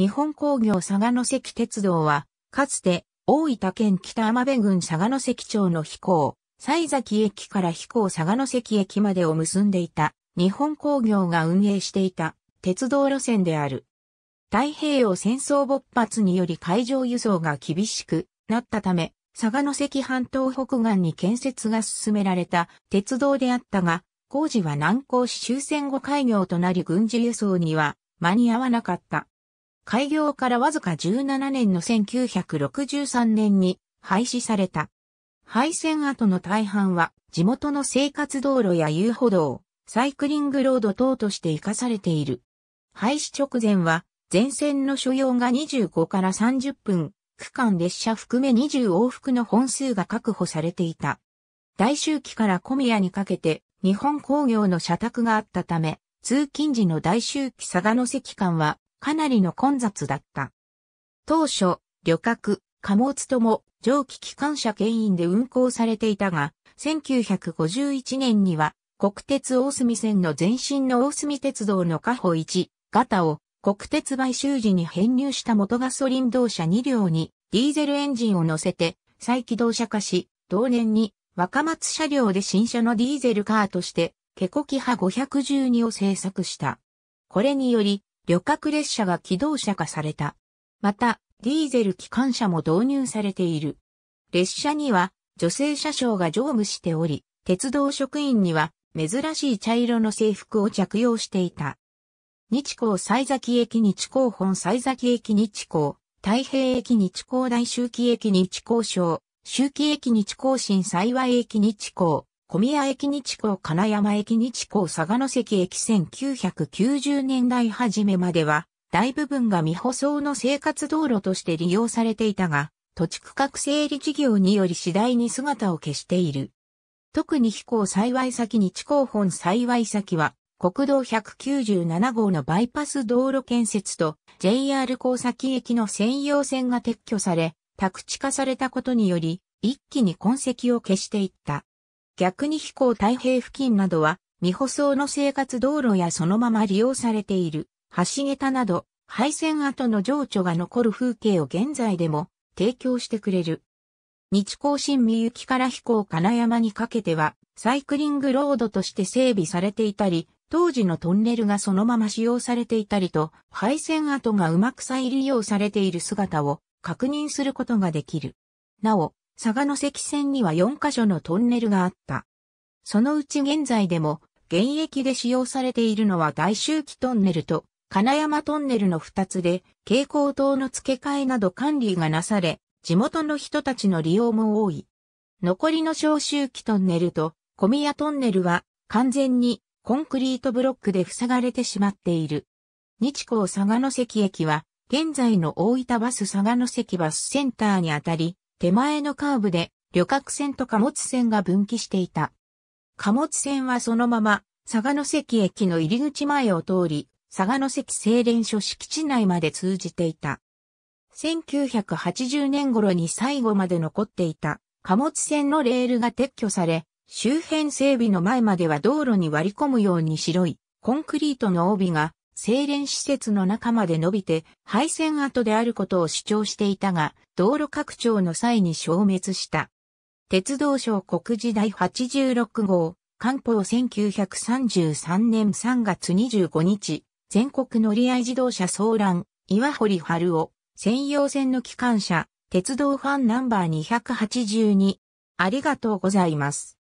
日本工業佐賀関鉄道は、かつて、大分県北浜辺郡佐賀関町の飛行、西崎駅から飛行佐賀関駅までを結んでいた、日本工業が運営していた、鉄道路線である。太平洋戦争勃発により海上輸送が厳しくなったため、佐賀関半島北岸に建設が進められた鉄道であったが、工事は難航し終戦後開業となり軍事輸送には間に合わなかった。開業からわずか17年の1963年に廃止された。廃線跡の大半は地元の生活道路や遊歩道、サイクリングロード等として活かされている。廃止直前は全線の所要が25から30分、区間列車含め20往復の本数が確保されていた。大周期から小宮にかけて日本工業の社宅があったため、通勤時の大周期佐賀の関間はかなりの混雑だった。当初、旅客、貨物とも蒸気機関車牽引で運行されていたが、1951年には国鉄大隅線の前身の大隅鉄道の下歩1型を国鉄買収時に編入した元ガソリン動車2両にディーゼルエンジンを乗せて再起動車化し、同年に若松車両で新車のディーゼルカーとして、ケコキハ512を製作した。これにより、旅客列車が機動車化された。また、ディーゼル機関車も導入されている。列車には女性車掌が乗務しており、鉄道職員には珍しい茶色の制服を着用していた。日光西崎駅日光本西崎駅日光、太平駅日光大周期駅日光省、周期駅日光新幸駅日光、小宮駅日光金山駅日光佐賀野関駅1990年代初めまでは、大部分が未舗装の生活道路として利用されていたが、土地区画整理事業により次第に姿を消している。特に飛行幸先日光本幸先は、国道197号のバイパス道路建設と JR 高崎駅の専用線が撤去され、宅地化されたことにより、一気に痕跡を消していった。逆に飛行太平付近などは、未舗装の生活道路やそのまま利用されている、橋桁など、廃線跡の情緒が残る風景を現在でも提供してくれる。日光新三行から飛行金山にかけては、サイクリングロードとして整備されていたり、当時のトンネルがそのまま使用されていたりと、廃線跡がうまく再利用されている姿を確認することができる。なお、佐賀の関線には4カ所のトンネルがあった。そのうち現在でも現役で使用されているのは大周期トンネルと金山トンネルの2つで、蛍光灯の付け替えなど管理がなされ、地元の人たちの利用も多い。残りの小周期トンネルと小宮トンネルは完全にコンクリートブロックで塞がれてしまっている。日光佐賀の関駅は現在の大分バス佐賀の関バスセンターにあたり、手前のカーブで旅客船と貨物船が分岐していた。貨物船はそのまま佐賀関駅の入り口前を通り、佐賀関精錬所敷地内まで通じていた。1980年頃に最後まで残っていた貨物船のレールが撤去され、周辺整備の前までは道路に割り込むように白いコンクリートの帯が精錬施設の中まで伸びて廃線跡であることを主張していたが、道路拡張の際に消滅した。鉄道省国時第86号、官報1933年3月25日、全国乗り合い自動車騒乱、岩堀春夫、専用線の機関車、鉄道ファンナンバー282。ありがとうございます。